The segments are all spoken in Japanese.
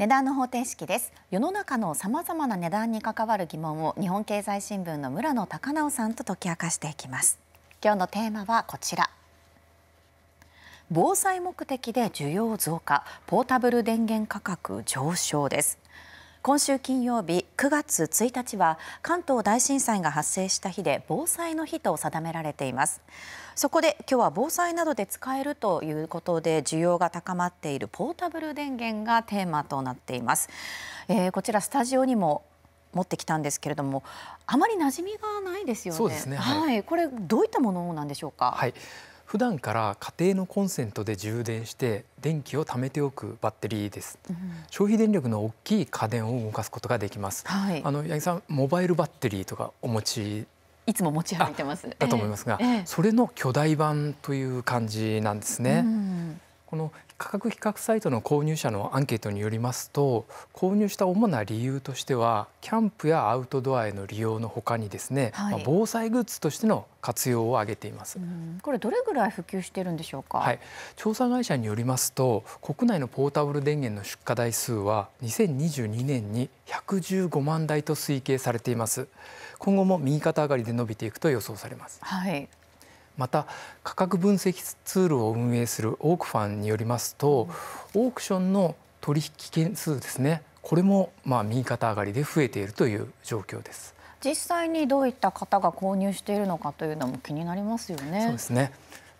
値段の方程式です世の中のさまざまな値段に関わる疑問を日本経済新聞の村野孝直さんと解き明かしていきます今日のテーマはこちら防災目的で需要増加ポータブル電源価格上昇です今週金曜日9月1日は関東大震災が発生した日で防災の日と定められていますそこで今日は防災などで使えるということで需要が高まっているポータブル電源がテーマとなっています、えー、こちらスタジオにも持ってきたんですけれどもあまり馴染みがないですよね、ね、はい、これどういったものなんでしょうかはい普段から家庭のコンセントで充電して電気を貯めておくバッテリーです、うん、消費電力の大きい家電を動かすことができます、はい、あの八木さんモバイルバッテリーとかお持ちいつも持ち歩いてますだと思いますが、えーえー、それの巨大版という感じなんですね、うんこの価格比較サイトの購入者のアンケートによりますと購入した主な理由としてはキャンプやアウトドアへの利用のほかにですね、はい、防災グッズとしての活用を挙げていますこれどれぐらい普及しているんでしょうか、はい、調査会社によりますと国内のポータブル電源の出荷台数は2022年に115万台と推計されています今後も右肩上がりで伸びていくと予想されます。はいまた価格分析ツールを運営するオークファンによりますとオークションの取引件数ですねこれもまあ右肩上がりで増えているという状況です。実際にどういった方が購入しているのかというのも気になりますよね。そうですね。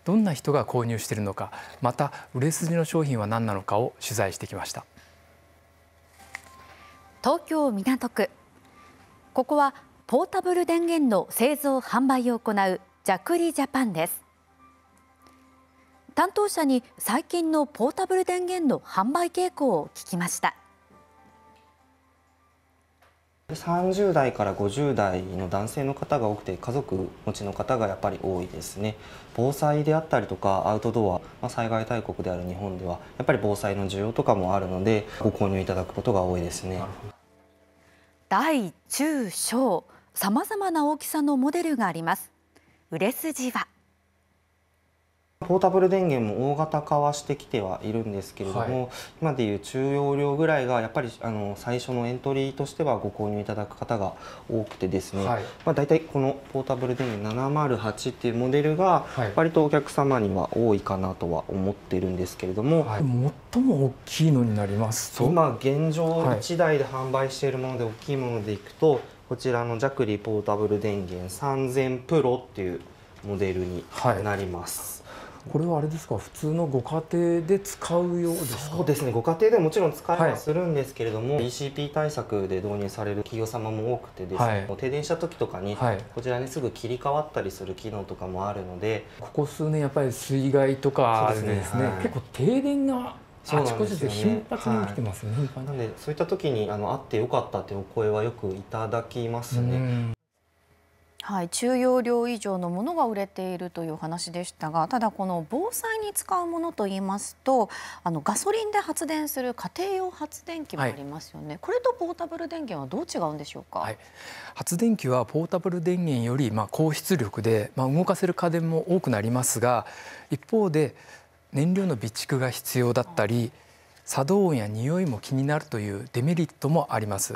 どんな人が購入しているのか、また売れ筋の商品は何なのかを取材してきました。東京港区。ここはポータブル電源の製造販売を行うジャクリジャパンです担当者に最近のポータブル電源の販売傾向を聞きました30代から50代の男性の方が多くて家族持ちの方がやっぱり多いですね防災であったりとかアウトドア、まあ、災害大国である日本ではやっぱり防災の需要とかもあるのでご購入いただくことが多いですね大中小さまざまな大きさのモデルがあります売れ筋はポータブル電源も大型化はしてきてはいるんですけれども、はい、今でいう中容量ぐらいがやっぱりあの最初のエントリーとしてはご購入いただく方が多くてですね、はい、まあ、大体このポータブル電源708っていうモデルが割とお客様には多いかなとは思ってるんですけれども、はい、最も大きいのになります今現状1台で販売しているもので大きいものでいくとこちらのジャクリポータブル電源3000プロっていうモデルになります、はい、これはあれですか普通のご家庭で使うようですそうですねご家庭でもちろん使えはするんですけれども、はい、ECP 対策で導入される企業様も多くてですね、はい、停電した時とかに、こちらにすぐ切り替わったりする機能とかもあるのでここ数年やっぱり水害とかですね、ね、結構停電があちこちで頻繁に起てますね、はい、なんでそういった時にあのあってよかったってお声はよくいただきますね。はい、中容量以上のものが売れているという話でしたがただこの防災に使うものといいますとあのガソリンで発電する家庭用発電機もありますよね、はい、これとポータブル電源はどう違うんでしょうか、はい、発電機はポータブル電源よりまあ高出力で、まあ、動かせる家電も多くなりますが一方で燃料の備蓄が必要だったり作動音や臭いも気になるというデメリットもあります、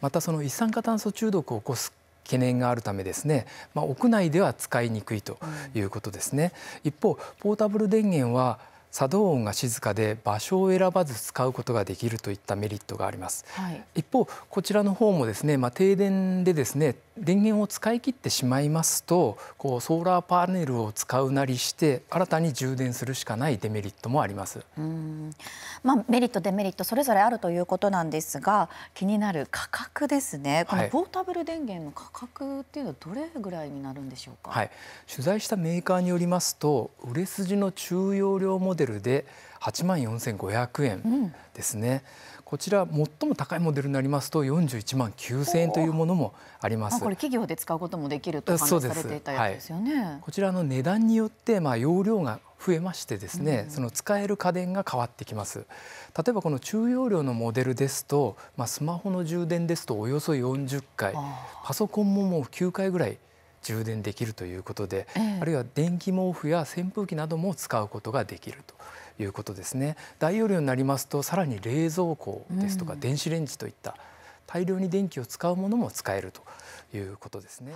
またその一酸化炭素中毒を起こす懸念があるためですね、まあ、屋内では使いにくいということですね、一方ポータブル電源は作動音が静かで場所を選ばず使うことができるといったメリットがあります、はい一方こちらの方もですね、まあ、停電でですね電源を使い切ってしまいますとこうソーラーパネルを使うなりして新たに充電するしかないデメリットもありますまあ、メリットデメリットそれぞれあるということなんですが気になる価格ですねこのポータブル電源の価格っていうのはどれぐらいになるんでしょうか、はい、取材したメーカーによりますと売れ筋の中容量モデルで8万4500円ですね。うんこちら最も高いモデルになりますと41万9000円というものもありますこれ企業で使うこともできると話されていたやつですよね、はい、こちらの値段によってまあ容量が増えましてですね、うん、その使える家電が変わってきます例えばこの中容量のモデルですと、まあ、スマホの充電ですとおよそ40回パソコンももう9回ぐらい充電できるということで、ええ、あるいは電気毛布や扇風機なども使うことができるということですね大容量になりますとさらに冷蔵庫ですとか電子レンジといった大量に電気を使うものも使えるということですね。